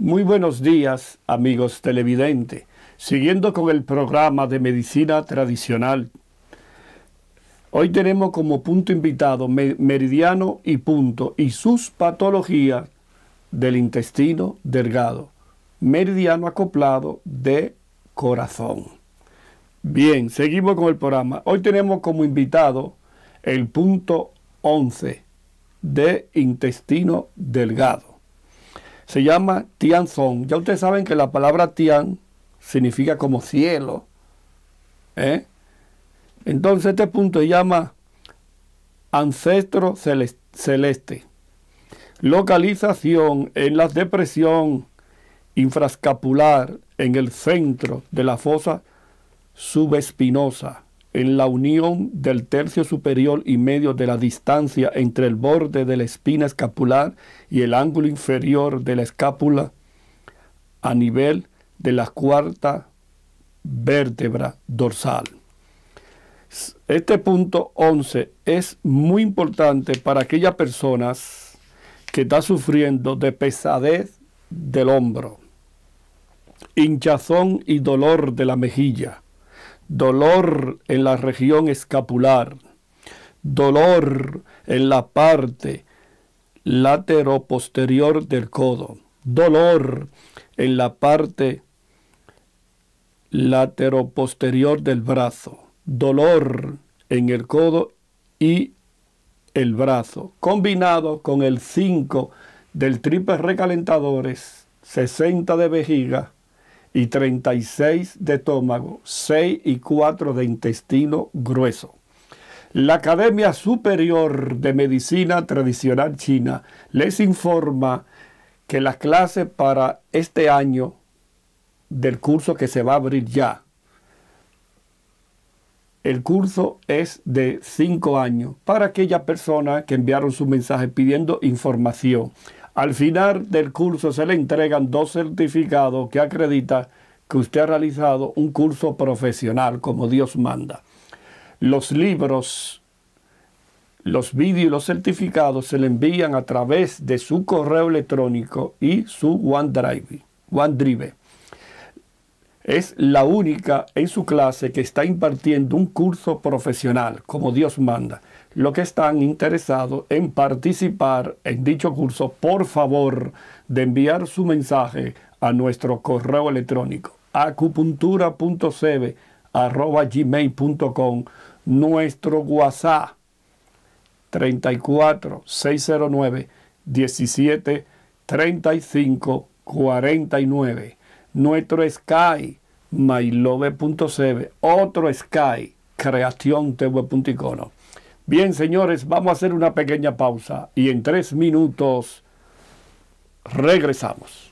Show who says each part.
Speaker 1: Muy buenos días, amigos televidentes. Siguiendo con el programa de medicina tradicional, hoy tenemos como punto invitado meridiano y punto y sus patologías del intestino delgado, meridiano acoplado de corazón. Bien, seguimos con el programa. Hoy tenemos como invitado el punto 11 de intestino delgado se llama Tianzong. Ya ustedes saben que la palabra Tian significa como cielo. ¿eh? Entonces este punto se llama ancestro celeste. Localización en la depresión infrascapular en el centro de la fosa subespinosa en la unión del tercio superior y medio de la distancia entre el borde de la espina escapular y el ángulo inferior de la escápula a nivel de la cuarta vértebra dorsal. Este punto 11 es muy importante para aquellas personas que están sufriendo de pesadez del hombro, hinchazón y dolor de la mejilla dolor en la región escapular, dolor en la parte lateroposterior del codo, dolor en la parte lateroposterior del brazo, dolor en el codo y el brazo, combinado con el 5 del triple recalentadores, 60 de vejiga, y 36 de estómago, 6 y 4 de intestino grueso. La Academia Superior de Medicina Tradicional China les informa que las clases para este año del curso que se va a abrir ya, el curso es de 5 años para aquellas personas que enviaron su mensaje pidiendo información al final del curso se le entregan dos certificados que acreditan que usted ha realizado un curso profesional como Dios manda. Los libros, los vídeos y los certificados se le envían a través de su correo electrónico y su OneDrive. OneDrive es la única en su clase que está impartiendo un curso profesional, como Dios manda. Los que están interesados en participar en dicho curso, por favor, de enviar su mensaje a nuestro correo electrónico acupuntura.cb@gmail.com, nuestro WhatsApp 34 609 17 35 49 nuestro Sky, mylove.cv, otro Sky, creación Bien, señores, vamos a hacer una pequeña pausa y en tres minutos regresamos.